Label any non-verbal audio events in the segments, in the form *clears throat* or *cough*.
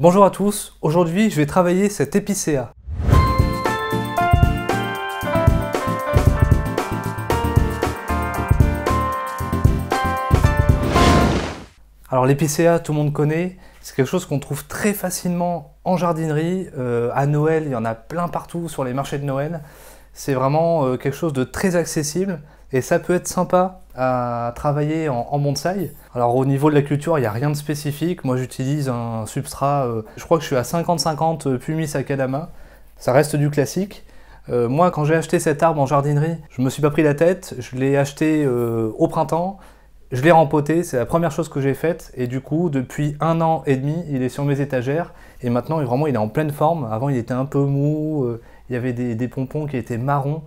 Bonjour à tous, aujourd'hui je vais travailler cet épicéa. Alors l'épicéa, tout le monde connaît, c'est quelque chose qu'on trouve très facilement en jardinerie. Euh, à Noël, il y en a plein partout sur les marchés de Noël. C'est vraiment euh, quelque chose de très accessible. Et ça peut être sympa à travailler en, en bonsaï. Alors au niveau de la culture, il n'y a rien de spécifique. Moi j'utilise un substrat, euh, je crois que je suis à 50-50 euh, pumice à kadama Ça reste du classique. Euh, moi quand j'ai acheté cet arbre en jardinerie, je ne me suis pas pris la tête. Je l'ai acheté au printemps. Je l'ai rempoté, c'est la première chose que j'ai faite, et du coup, depuis un an et demi, il est sur mes étagères, et maintenant, vraiment, il est en pleine forme. Avant, il était un peu mou, il y avait des, des pompons qui étaient marrons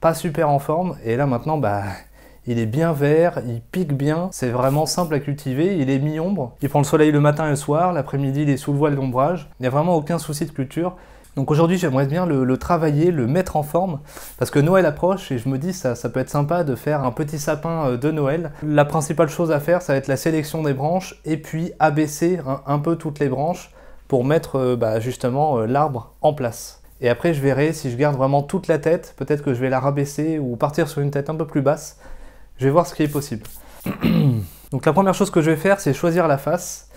pas super en forme. Et là maintenant, bah, *laughs* il est bien vert, il pique bien, c'est vraiment simple à cultiver, il est mi-ombre. Il prend le soleil le matin et le soir, l'après-midi il est sous le voile d'ombrage. Il n'y a vraiment aucun souci de culture. Donc aujourd'hui j'aimerais bien le, travailler, le mettre en forme, parce que Noël approche et je me dis ça, ça peut être sympa de faire un petit sapin euh, de Noël. La principale chose à faire ça va être la sélection des branches et puis abaisser un, peu toutes les branches pour mettre euh, bah, justement euh, l'arbre en place. Et après, je verrai si je garde vraiment toute la tête. Peut-être que je vais la rabaisser ou partir sur une tête un peu plus basse. Je vais voir ce qui est possible. *clears throat* Donc la première chose que je vais faire, c'est choisir la face.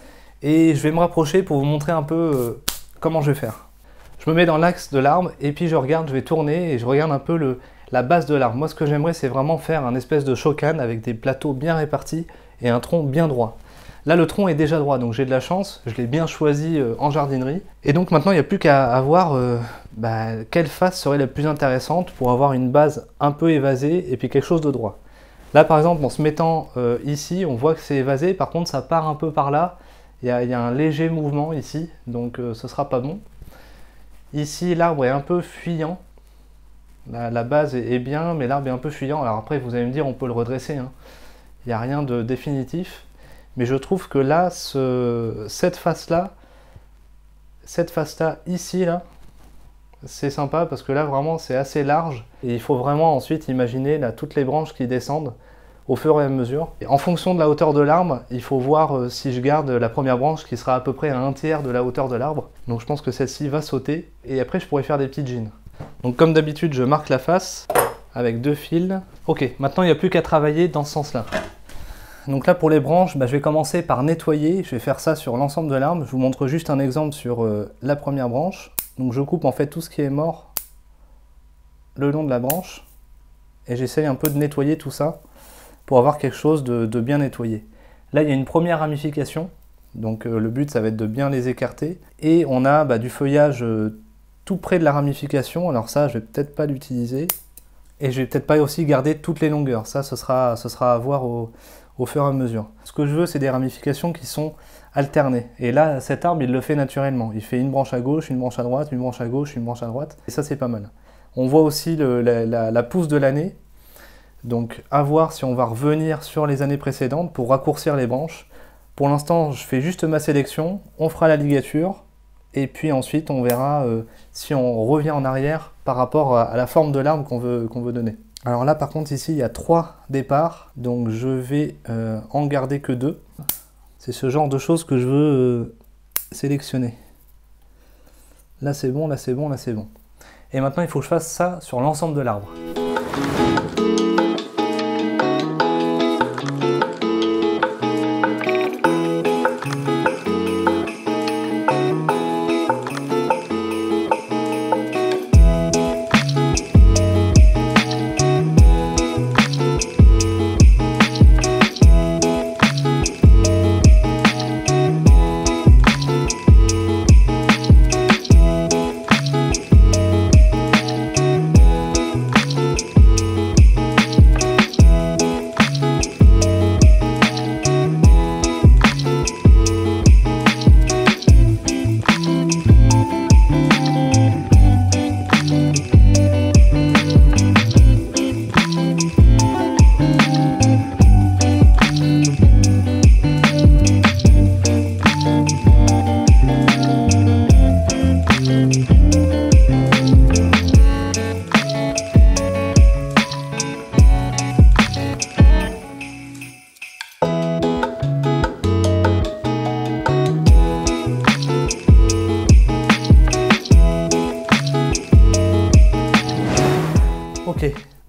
Et je vais me rapprocher pour vous montrer un peu euh, comment je vais faire. Je me mets dans l'axe de l'arbre et puis je regarde, je vais tourner et je regarde un peu la base de l'arbre. Moi, ce que j'aimerais, c'est vraiment faire un espèce de chocane avec des plateaux bien répartis et un tronc bien droit. Là, le tronc est déjà droit, donc j'ai de la chance, je l'ai bien choisi euh, en jardinerie. Et donc maintenant, il n'y a plus qu'à voir euh, bah, quelle face serait la plus intéressante pour avoir une base un peu évasée et puis quelque chose de droit. Là, par exemple, en se mettant euh, ici, on voit que c'est évasé, par contre, ça part un peu par là. Il y, a un léger mouvement ici, donc ce sera pas bon. Ici, l'arbre est un peu fuyant. Bah, la, base est, bien, mais l'arbre est un peu fuyant. Alors après, vous allez me dire, on peut le redresser. Hein. Il n'y a rien de définitif. Mais je trouve que là, cette face-là, cette face-là, ici, là, c'est sympa parce que là, vraiment, c'est assez large. Et il faut vraiment ensuite imaginer là, toutes les branches qui descendent au fur et à mesure. Et en fonction de la hauteur de l'arbre, il faut voir euh, si je garde la première branche qui sera à peu près à un tiers de la hauteur de l'arbre. Donc je pense que celle-ci va sauter et après je pourrais faire des petites jeans. Donc comme d'habitude, je marque la face avec deux fils. Ok, maintenant il n'y a plus qu'à travailler dans ce sens-là. Donc là pour les branches, bah, je vais commencer par nettoyer, je vais faire ça sur l'ensemble de l'arbre. Je vous montre juste un exemple sur euh, la première branche. Donc je coupe en fait tout ce qui est mort le long de la branche et j'essaye un peu de nettoyer tout ça pour avoir quelque chose de, bien nettoyé. Là il y a une première ramification, donc euh, le but ça va être de bien les écarter. Et on a bah, du feuillage euh, tout près de la ramification, alors ça je vais peut-être pas l'utiliser. Et je vais peut-être pas aussi garder toutes les longueurs, ça sera, ce sera à voir au, au fur et à mesure. Ce que je veux, c'est des ramifications qui sont alternées. Et là, cet arbre, il le fait naturellement. Il fait une branche à gauche, une branche à droite, une branche à gauche, une branche à droite. Et ça, c'est pas mal. On voit aussi la, pousse de l'année. Donc, à voir si on va revenir sur les années précédentes pour raccourcir les branches. Pour l'instant, je fais juste ma sélection. On fera la ligature. Et puis ensuite, on verra euh, si on revient en arrière par rapport à, la forme de l'arbre qu'on veut, veut donner. Alors là, par contre, ici, il y a trois départs, donc je vais euh, en garder que deux. C'est ce genre de choses que je veux euh, sélectionner. Là, c'est bon, là, c'est bon, là, c'est bon. Et maintenant, il faut que je fasse ça sur l'ensemble de l'arbre.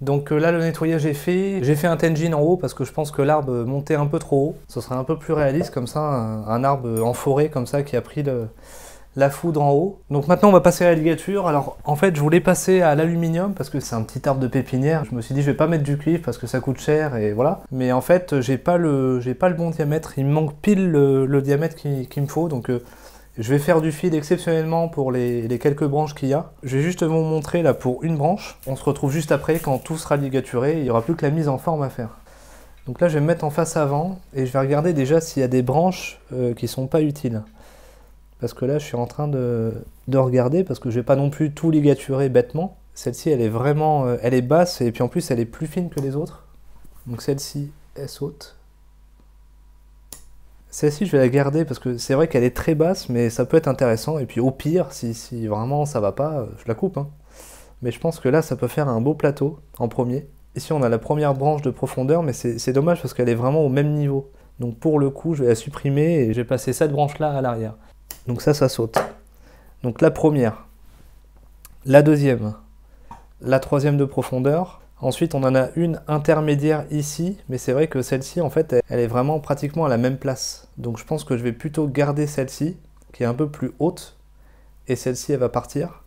Donc euh, là, le nettoyage est fait. J'ai fait un tenjin en haut parce que je pense que l'arbre montait un peu trop haut. Ce serait un peu plus réaliste comme ça, un, arbre en forêt comme ça qui a pris la foudre en haut. Donc maintenant on va passer à la ligature. Alors en fait je voulais passer à l'aluminium parce que c'est un petit arbre de pépinière. Je me suis dit je vais pas mettre du cuivre parce que ça coûte cher et voilà. Mais en fait j'ai pas le j'ai pas le bon diamètre. Il me manque pile le, diamètre qu'il me faut donc euh, je vais faire du fil exceptionnellement pour les, quelques branches qu'il y a. Je vais juste vous montrer là pour une branche. On se retrouve juste après quand tout sera ligaturé, il n'y aura plus que la mise en forme à faire. Donc là je vais me mettre en face avant et je vais regarder déjà s'il y a des branches euh, qui ne sont pas utiles. Parce que là je suis en train de, regarder parce que je ne vais pas non plus tout ligaturer bêtement. Celle-ci elle est vraiment, euh, elle est basse et puis en plus elle est plus fine que les autres. Donc celle-ci elle saute. Celle-ci, je vais la garder parce que c'est vrai qu'elle est très basse, mais ça peut être intéressant. Et puis au pire, si, vraiment ça va pas, euh, je la coupe. Hein. Mais je pense que là, ça peut faire un beau plateau en premier. Ici, on a la première branche de profondeur, mais c'est dommage parce qu'elle est vraiment au même niveau. Donc pour le coup, je vais la supprimer et j'ai passé cette branche-là à l'arrière. Donc ça, ça saute. Donc la première, la deuxième, la troisième de profondeur, Ensuite, on en a une intermédiaire ici, mais c'est vrai que celle-ci, en fait, elle, est vraiment pratiquement à la même place. Donc je pense que je vais plutôt garder celle-ci, qui est un peu plus haute, et celle-ci, elle va partir.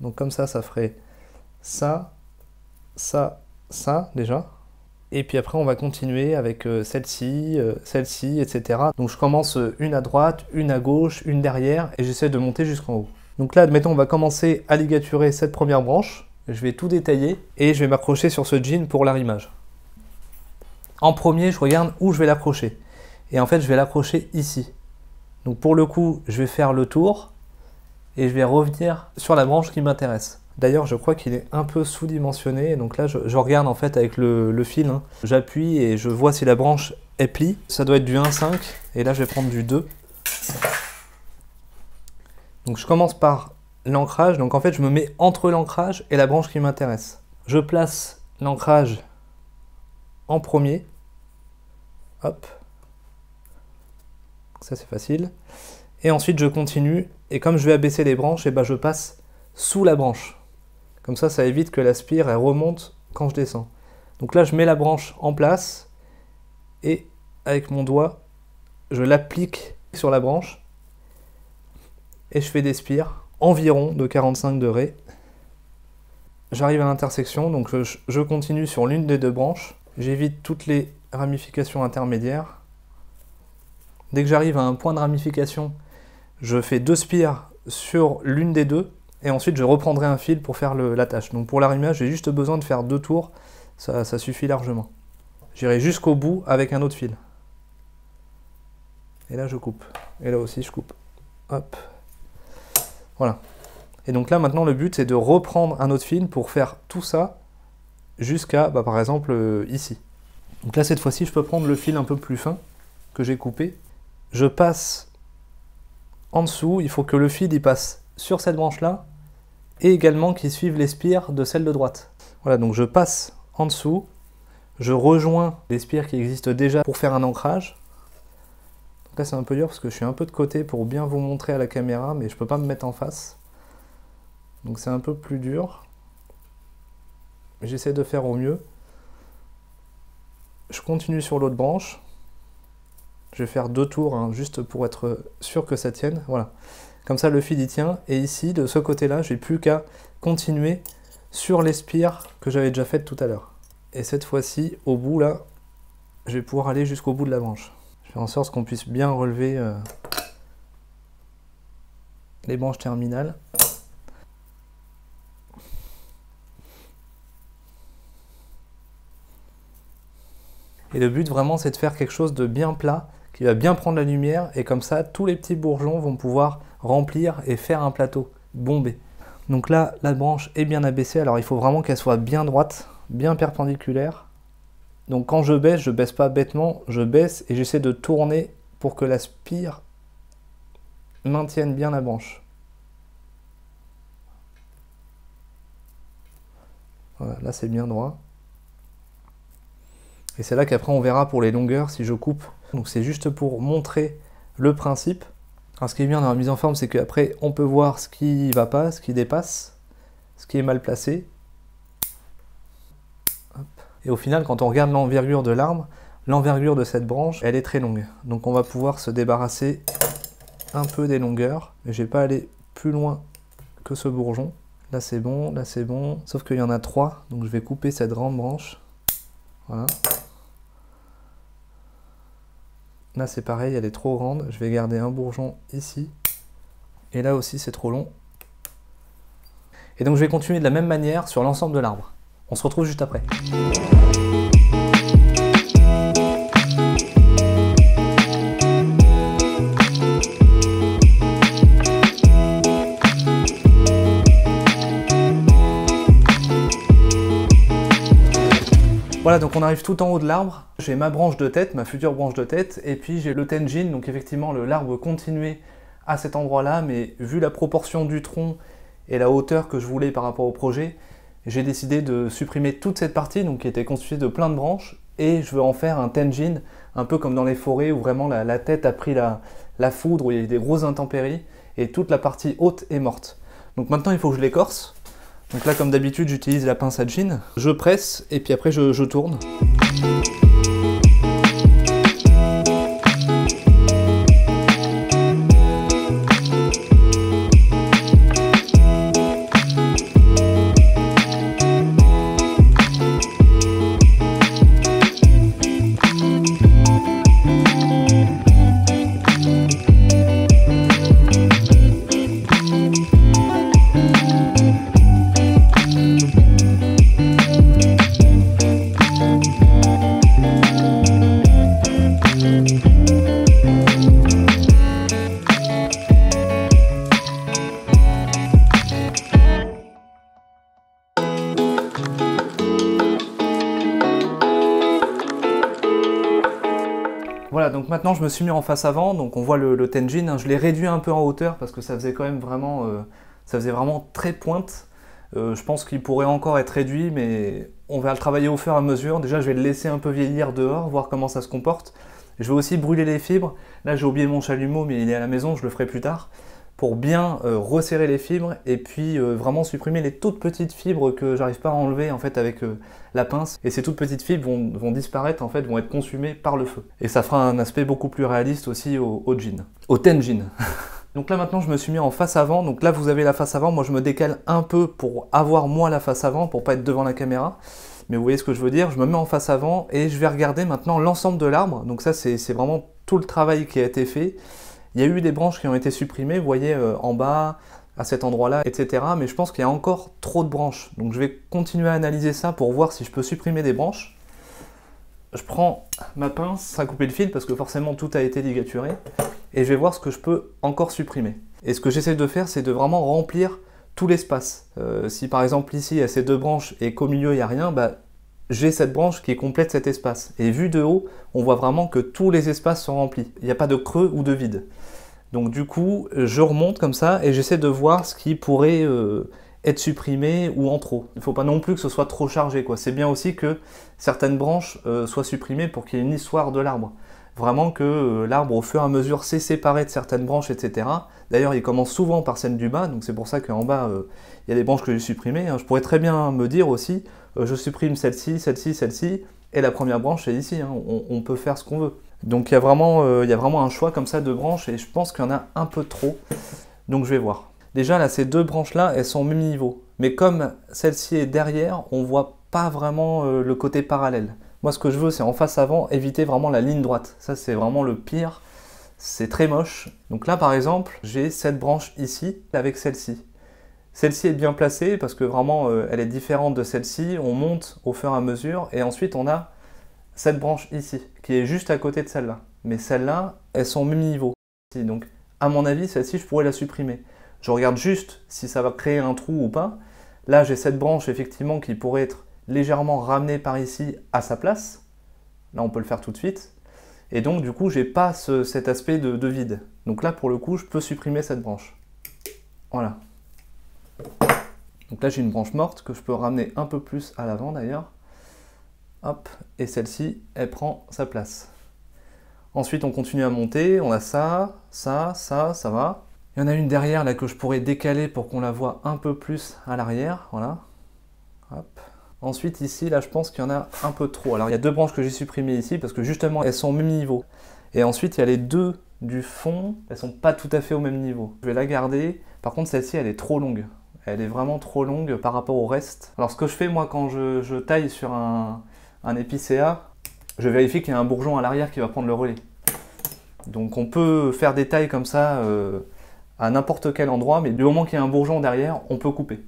Donc comme ça, ça ferait ça, ça, ça déjà. Et puis après, on va continuer avec euh, celle-ci, euh, celle-ci, etc. Donc je commence euh, une à droite, une à gauche, une derrière, et j'essaie de monter jusqu'en haut. Donc là, admettons, on va commencer à ligaturer cette première branche je vais tout détailler et je vais m'accrocher sur ce jean pour l'arrimage. En premier, je regarde où je vais l'accrocher. Et en fait, je vais l'accrocher ici. Donc pour le coup, je vais faire le tour et je vais revenir sur la branche qui m'intéresse. D'ailleurs, je crois qu'il est un peu sous-dimensionné. Donc là, je, regarde en fait avec le, fil. Hein. J'appuie et je vois si la branche est plie. Ça doit être du 1,5. Et là, je vais prendre du 2. Donc je commence par l'ancrage. Donc en fait, je me mets entre l'ancrage et la branche qui m'intéresse. Je place l'ancrage en premier. Hop. Ça c'est facile. Et ensuite je continue. Et comme je vais abaisser les branches, et eh ben, je passe sous la branche. Comme ça, ça évite que la spire elle remonte quand je descends. Donc là, je mets la branche en place et avec mon doigt, je l'applique sur la branche et je fais des spires environ de 45 de J'arrive à l'intersection, donc je, continue sur l'une des deux branches. J'évite toutes les ramifications intermédiaires. Dès que j'arrive à un point de ramification, je fais deux spires sur l'une des deux, et ensuite je reprendrai un fil pour faire l'attache la tâche. Donc pour l'arrimage, j'ai juste besoin de faire deux tours, ça, ça suffit largement. J'irai jusqu'au bout avec un autre fil. Et là je coupe. Et là aussi je coupe. Hop. Voilà. Et donc là, maintenant, le but, c'est de reprendre un autre fil pour faire tout ça jusqu'à, bah, par exemple, euh, ici. Donc là, cette fois-ci, je peux prendre le fil un peu plus fin que j'ai coupé. Je passe en dessous. Il faut que le fil, passe sur cette branche-là et également qu'il suive les spires de celle de droite. Voilà, donc je passe en dessous. Je rejoins les spires qui existent déjà pour faire un ancrage c'est un peu dur parce que je suis un peu de côté pour bien vous montrer à la caméra, mais je peux pas me mettre en face. Donc c'est un peu plus dur. J'essaie de faire au mieux. Je continue sur l'autre branche. Je vais faire deux tours, hein, juste pour être sûr que ça tienne. Voilà. Comme ça, le fil y tient. Et ici, de ce côté-là, j'ai plus qu'à continuer sur les spires que j'avais déjà fait tout à l'heure. Et cette fois-ci, au bout, là, je vais pouvoir aller jusqu'au bout de la branche en sorte qu'on puisse bien relever euh, les branches terminales. Et le but vraiment c'est de faire quelque chose de bien plat, qui va bien prendre la lumière, et comme ça tous les petits bourgeons vont pouvoir remplir et faire un plateau bombé. Donc là, la branche est bien abaissée, alors il faut vraiment qu'elle soit bien droite, bien perpendiculaire, donc quand je baisse, je baisse pas bêtement, je baisse et j'essaie de tourner pour que la spire maintienne bien la branche. Voilà, là c'est bien droit. Et c'est là qu'après on verra pour les longueurs si je coupe. Donc c'est juste pour montrer le principe. ce qui est bien dans la mise en forme, c'est qu'après on peut voir ce qui va pas, ce qui dépasse, ce qui est mal placé, et au final, quand on regarde l'envergure de l'arbre, l'envergure de cette branche, elle est très longue. Donc on va pouvoir se débarrasser un peu des longueurs. Mais je vais pas aller plus loin que ce bourgeon. Là c'est bon, là c'est bon. Sauf qu'il y en a trois, donc je vais couper cette grande branche. Voilà. Là c'est pareil, elle est trop grande. Je vais garder un bourgeon ici. Et là aussi c'est trop long. Et donc je vais continuer de la même manière sur l'ensemble de l'arbre. On se retrouve juste après. Voilà, donc on arrive tout en haut de l'arbre. J'ai ma branche de tête, ma future branche de tête, et puis j'ai le tenjin, donc effectivement l'arbre continuait à cet endroit-là, mais vu la proportion du tronc et la hauteur que je voulais par rapport au projet, j'ai décidé de supprimer toute cette partie donc, qui était constituée de plein de branches et je veux en faire un tenjin, un peu comme dans les forêts où vraiment la, tête a pris la, la, foudre, où il y a eu des grosses intempéries et toute la partie haute est morte. Donc maintenant il faut que je l'écorce. Donc là comme d'habitude j'utilise la pince à jean, je presse et puis après je tourne. me suis mis en face avant, donc on voit le, le Tenjin, hein. je l'ai réduit un peu en hauteur parce que ça faisait quand même vraiment, euh, ça faisait vraiment très pointe. Euh, je pense qu'il pourrait encore être réduit, mais on va le travailler au fur et à mesure. Déjà, je vais le laisser un peu vieillir dehors, voir comment ça se comporte. Je vais aussi brûler les fibres. Là, j'ai oublié mon chalumeau, mais il est à la maison, je le ferai plus tard pour bien euh, resserrer les fibres et puis euh, vraiment supprimer les toutes petites fibres que j'arrive pas à enlever en fait avec euh, la pince et ces toutes petites fibres vont, disparaître en fait vont être consumées par le feu et ça fera un aspect beaucoup plus réaliste aussi au, au jean au ten jean *laughs* Donc là maintenant je me suis mis en face avant, donc là vous avez la face avant, moi je me décale un peu pour avoir moi la face avant, pour pas être devant la caméra mais vous voyez ce que je veux dire, je me mets en face avant et je vais regarder maintenant l'ensemble de l'arbre, donc ça c'est vraiment tout le travail qui a été fait, il y a eu des branches qui ont été supprimées, vous voyez euh, en bas, à cet endroit-là, etc. Mais je pense qu'il y a encore trop de branches. Donc je vais continuer à analyser ça pour voir si je peux supprimer des branches. Je prends ma pince à couper le fil parce que forcément tout a été ligaturé. Et je vais voir ce que je peux encore supprimer. Et ce que j'essaie de faire, c'est de vraiment remplir tout l'espace. Euh, si par exemple ici il y a ces deux branches et qu'au milieu il n'y a rien, bah, j'ai cette branche qui complète cet espace. Et vu de haut, on voit vraiment que tous les espaces sont remplis. Il n'y a pas de creux ou de vide. Donc du coup, je remonte comme ça et j'essaie de voir ce qui pourrait euh, être supprimé ou en trop. Il ne faut pas non plus que ce soit trop chargé. C'est bien aussi que certaines branches euh, soient supprimées pour qu'il y ait une histoire de l'arbre. Vraiment que euh, l'arbre, au fur et à mesure, s'est séparé de certaines branches, etc. D'ailleurs, il commence souvent par celle du bas, donc c'est pour ça qu'en bas, il y a des branches que j'ai supprimées. Hein. Je pourrais très bien me dire aussi, euh, je supprime celle-ci, celle-ci, celle-ci, et la première branche est ici, hein. on, peut faire ce qu'on veut. Donc il y, a vraiment, euh, y a vraiment un choix comme ça de branches, et je pense qu'il y en a un peu trop, donc je vais voir. Déjà là, ces deux branches-là, elles sont au même niveau, mais comme celle-ci est derrière, on voit pas vraiment euh, le côté parallèle. Moi ce que je veux, c'est en face avant, éviter vraiment la ligne droite, ça c'est vraiment le pire, c'est très moche. Donc là par exemple, j'ai cette branche ici avec celle-ci. Celle-ci est bien placée parce que vraiment euh, elle est différente de celle-ci, on monte au fur et à mesure et ensuite on a cette branche ici qui est juste à côté de celle-là. Mais celle-là, elles sont au même niveau. Donc à mon avis, celle-ci, je pourrais la supprimer. Je regarde juste si ça va créer un trou ou pas. Là, j'ai cette branche effectivement qui pourrait être légèrement ramenée par ici à sa place. Là, on peut le faire tout de suite. Et donc, du coup, j'ai pas cet aspect de, de vide. Donc là, pour le coup, je peux supprimer cette branche. Voilà. Donc là, j'ai une branche morte que je peux ramener un peu plus à l'avant d'ailleurs. Hop, et celle-ci, elle prend sa place. Ensuite, on continue à monter, on a ça, ça, ça, ça va. Il y en a une derrière là que je pourrais décaler pour qu'on la voit un peu plus à l'arrière, voilà. Ensuite ici, là je pense qu'il y en a un peu trop. Alors il y a deux branches que j'ai supprimées ici parce que justement elles sont au même niveau. Et ensuite il y a les deux du fond, elles sont pas tout à fait au même niveau. Je vais la garder, par contre celle-ci elle est trop longue elle est vraiment trop longue par rapport au reste. Alors ce que je fais moi quand je, taille sur un, épicéa, je vérifie qu'il y a un bourgeon à l'arrière qui va prendre le relais. Donc on peut faire des tailles comme ça euh, à n'importe quel endroit, mais du moment qu'il y a un bourgeon derrière, on peut couper.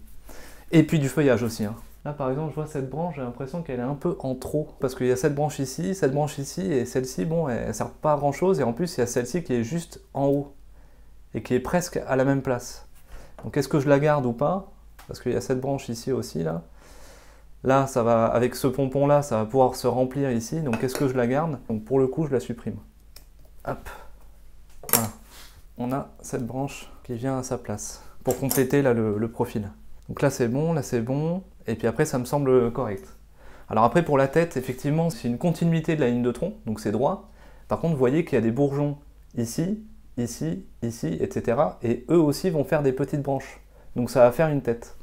Et puis du feuillage aussi. Hein. Là par exemple, je vois cette branche, j'ai l'impression qu'elle est un peu en trop. Parce qu'il y a cette branche ici, cette branche ici, et celle-ci, bon, elle ne sert pas à grand chose. Et en plus, il y a celle-ci qui est juste en haut. Et qui est presque à la même place. Donc est-ce que je la garde ou pas Parce qu'il y a cette branche ici aussi, là. Là, ça va, avec ce pompon-là, ça va pouvoir se remplir ici. Donc est-ce que je la garde Donc pour le coup, je la supprime. Hop. Voilà. On a cette branche qui vient à sa place pour compléter là, le, le profil. Donc là, c'est bon, là, c'est bon. Et puis après, ça me semble correct. Alors après, pour la tête, effectivement, c'est une continuité de la ligne de tronc, donc c'est droit. Par contre, vous voyez qu'il y a des bourgeons ici ici, ici, etc. Et eux aussi vont faire des petites branches. Donc ça va faire une tête.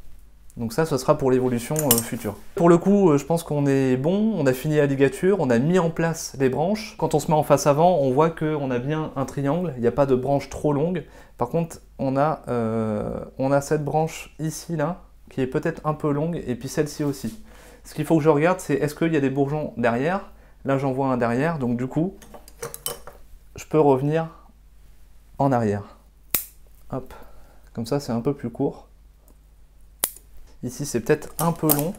Donc ça, ce sera pour l'évolution euh, future. Pour le coup, euh, je pense qu'on est bon, on a fini la ligature, on a mis en place les branches. Quand on se met en face avant, on voit qu'on a bien un triangle, il n'y a pas de branche trop longue. Par contre, on a, euh, on a cette branche ici, là, qui est peut-être un peu longue, et puis celle-ci aussi. Ce qu'il faut que je regarde, c'est est-ce qu'il y a des bourgeons derrière Là, j'en vois un derrière, donc du coup, je peux revenir en arrière. Hop, comme ça c'est un peu plus court. Ici c'est peut-être un peu long.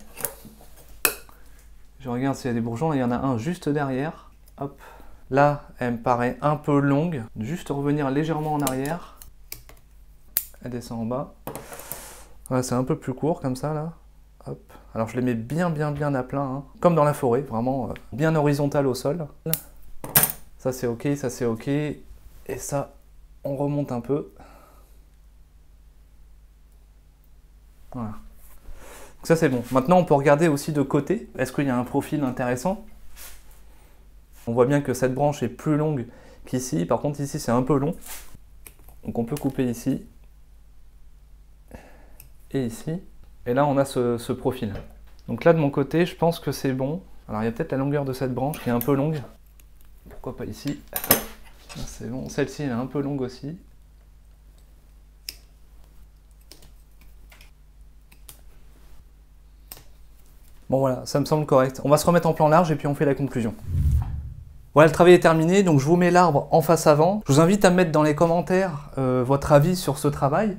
Je regarde s'il y a des bourgeons, il y en a un juste derrière. Hop, là elle me paraît un peu longue. Juste revenir légèrement en arrière. Elle descend en bas. c'est un peu plus court comme ça là. Hop. Alors je les mets bien bien bien à plein, comme dans la forêt, vraiment euh, bien horizontal au sol. Ça c'est ok, ça c'est ok, et ça on remonte un peu. Voilà. Donc ça c'est bon. Maintenant on peut regarder aussi de côté. Est-ce qu'il y a un profil intéressant On voit bien que cette branche est plus longue qu'ici. Par contre ici c'est un peu long. Donc on peut couper ici. Et ici. Et là on a ce, ce profil. Donc là de mon côté je pense que c'est bon. Alors il y a peut-être la longueur de cette branche qui est un peu longue. Pourquoi pas ici ah, c'est bon. Celle-ci, est un peu longue aussi. Bon voilà, ça me semble correct. On va se remettre en plan large et puis on fait la conclusion. Voilà, le travail est terminé, donc je vous mets l'arbre en face avant. Je vous invite à mettre dans les commentaires euh, votre avis sur ce travail.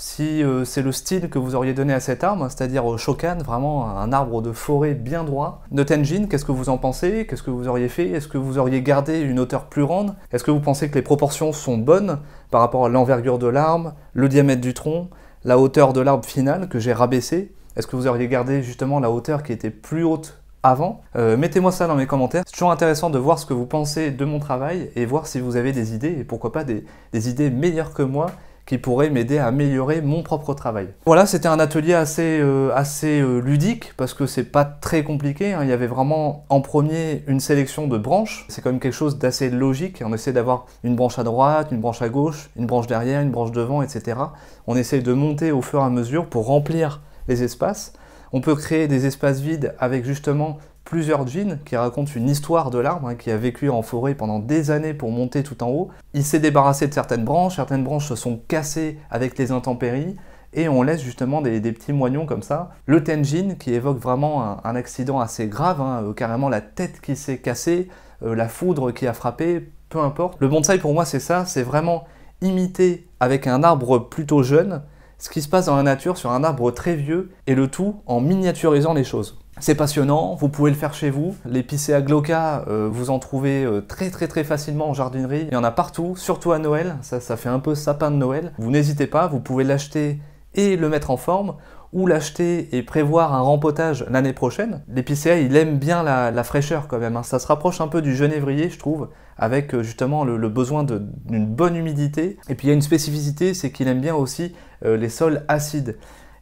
Si euh, c'est le style que vous auriez donné à cette arme, c'est-à-dire au euh, Shokan, vraiment un arbre de forêt bien droit. Notenjin, qu'est-ce que vous en pensez Qu'est-ce que vous auriez fait Est-ce que vous auriez gardé une hauteur plus grande Est-ce que vous pensez que les proportions sont bonnes par rapport à l'envergure de l'arme, le diamètre du tronc, la hauteur de l'arbre final que j'ai rabaissé Est-ce que vous auriez gardé justement la hauteur qui était plus haute avant. Euh, mettez-moi ça dans les commentaires. C'est toujours intéressant de voir ce que vous pensez de mon travail et voir si vous avez des idées et pourquoi pas des idées meilleures que moi qui pourrait m'aider à améliorer mon propre travail. Voilà, c'était un atelier assez, euh, assez euh, ludique parce que c'est pas très compliqué. Hein. Il y avait vraiment en premier une sélection de branches. C'est quand même quelque chose d'assez logique. On essaie d'avoir une branche à droite, une branche à gauche, une branche derrière, une branche devant, etc. On essaie de monter au fur et à mesure pour remplir les espaces. On peut créer des espaces vides avec justement plusieurs jeans qui racontent une histoire de l'arbre hein, qui a vécu en forêt pendant des années pour monter tout en haut. Il s'est débarrassé de certaines branches, certaines branches se sont cassées avec les intempéries et on laisse justement des, petits moignons comme ça. Le Tenjin qui évoque vraiment un, accident assez grave, hein, euh, carrément la tête qui s'est cassée, euh, la foudre qui a frappé, peu importe. Le bonsai pour moi c'est ça, c'est vraiment imiter avec un arbre plutôt jeune ce qui se passe dans la nature sur un arbre très vieux et le tout en miniaturisant les choses. C'est passionnant, vous pouvez le faire chez vous. L'épicéa glauca, euh, vous en trouvez euh, très très très facilement en jardinerie. Il y en a partout, surtout à Noël, ça, fait un peu sapin de Noël. Vous n'hésitez pas, vous pouvez l'acheter et le mettre en forme ou l'acheter et prévoir un rempotage l'année prochaine. L'épicéa, il aime bien la, fraîcheur quand même. Hein. Ça se rapproche un peu du genévrier, je trouve, avec euh, justement le, besoin d'une bonne humidité. Et puis il y a une spécificité, c'est qu'il aime bien aussi les sols acides.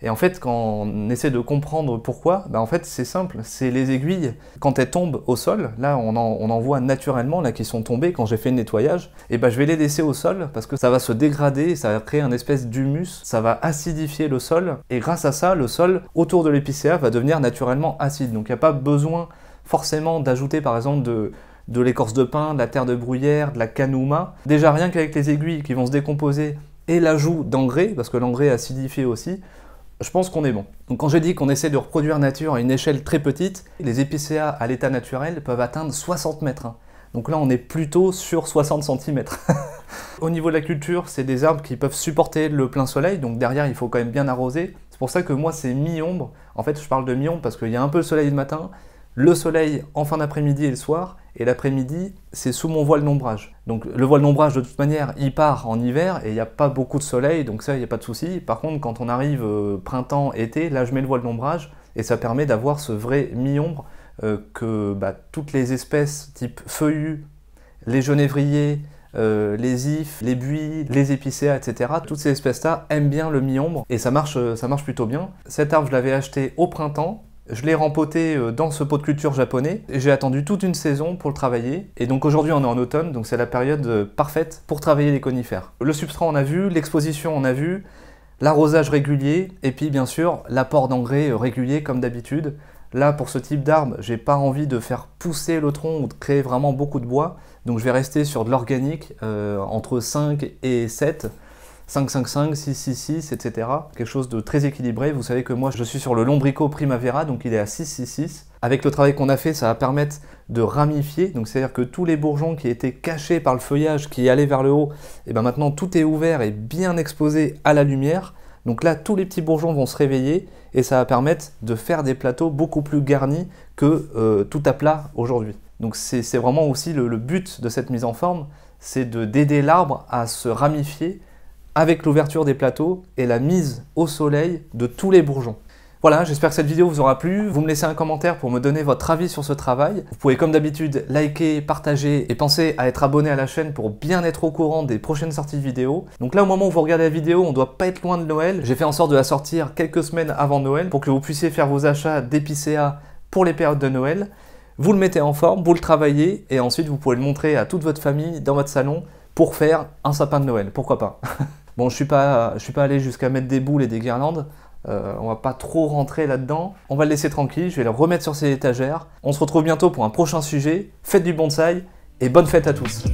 Et en fait, quand on essaie de comprendre pourquoi, ben, en fait, c'est simple. C'est les aiguilles, quand elles tombent au sol, là, on en, voit naturellement, là, qui sont tombées quand j'ai fait le nettoyage, et eh ben je vais les laisser au sol parce que ça va se dégrader, ça va créer un espèce d'humus, ça va acidifier le sol, et grâce à ça, le sol autour de l'épicéa va devenir naturellement acide. Donc, il n'y a pas besoin forcément d'ajouter, par exemple, de, l'écorce de pin, de la terre de bruyère, de la canouma. Déjà rien qu'avec les aiguilles qui vont se décomposer et l'ajout d'engrais, parce que l'engrais acidifié aussi, je pense qu'on est bon. Donc quand j'ai dit qu'on essaie de reproduire nature à une échelle très petite, les épicéas à l'état naturel peuvent atteindre 60 mètres. Hein. Donc là, on est plutôt sur 60 cm. *laughs* Au niveau de la culture, c'est des arbres qui peuvent supporter le plein soleil, donc derrière, il faut quand même bien arroser. C'est pour ça que moi, c'est mi-ombre. En fait, je parle de mi-ombre parce qu'il y a un peu le soleil le matin, le soleil en fin d'après-midi et le soir, et l'après-midi, c'est sous mon voile d'ombrage. Donc le voile d'ombrage, de toute manière, il part en hiver et il n'y a pas beaucoup de soleil, donc ça, il n'y a pas de souci. Par contre, quand on arrive euh, printemps, été, là, je mets le voile d'ombrage et ça permet d'avoir ce vrai mi-ombre euh, que bah, toutes les espèces type feuillus les genévriers, euh, les ifs, les buis, les épicéas, etc. Toutes ces espèces-là aiment bien le mi-ombre et ça marche, ça marche plutôt bien. Cet arbre, je l'avais acheté au printemps je l'ai rempoté euh, dans ce pot de culture japonais. et J'ai attendu toute une saison pour le travailler. Et donc aujourd'hui, on est en automne, donc c'est la période euh, parfaite pour travailler les conifères. Le substrat, on a vu, l'exposition, on a vu, l'arrosage régulier, et puis bien sûr, l'apport d'engrais euh, régulier comme d'habitude. Là, pour ce type d'arbre, j'ai pas envie de faire pousser le tronc ou de créer vraiment beaucoup de bois. Donc je vais rester sur de l'organique entre 5 et 7. 5-5-5, 6-6-6, etc. Quelque chose de très équilibré. Vous savez que moi, je suis sur le lombrico primavera, donc il est à 6-6-6. Avec le travail qu'on a fait, ça va permettre de ramifier. Donc c'est-à-dire que tous les bourgeons qui étaient cachés par le feuillage, qui allaient vers le haut, et eh ben maintenant tout est ouvert et bien exposé à la lumière. Donc là, tous les petits bourgeons vont se réveiller et ça va permettre de faire des plateaux beaucoup plus garnis que euh, tout à plat aujourd'hui. Donc c'est vraiment aussi le, le but de cette mise en forme, c'est d'aider l'arbre à se ramifier avec l'ouverture des plateaux et la mise au soleil de tous les bourgeons. Voilà, j'espère que cette vidéo vous aura plu. Vous me laissez un commentaire pour me donner votre avis sur ce travail. Vous pouvez comme d'habitude liker, partager et penser à être abonné à la chaîne pour bien être au courant des prochaines sorties de vidéos. Donc là, au moment où vous regardez la vidéo, on doit pas être loin de Noël. J'ai fait en sorte de la sortir quelques semaines avant Noël pour que vous puissiez faire vos achats d'épicéa pour les périodes de Noël. Vous le mettez en forme, vous le travaillez et ensuite vous pouvez le montrer à toute votre famille dans votre salon pour faire un sapin de Noël. Pourquoi pas *laughs* Bon, je suis pas, je suis pas allé jusqu'à mettre des boules et des guirlandes. Euh, on va pas trop rentrer là-dedans. On va le laisser tranquille. Je vais le remettre sur ses étagères. On se retrouve bientôt pour un prochain sujet. Faites du bonsaï et bonne fête à tous.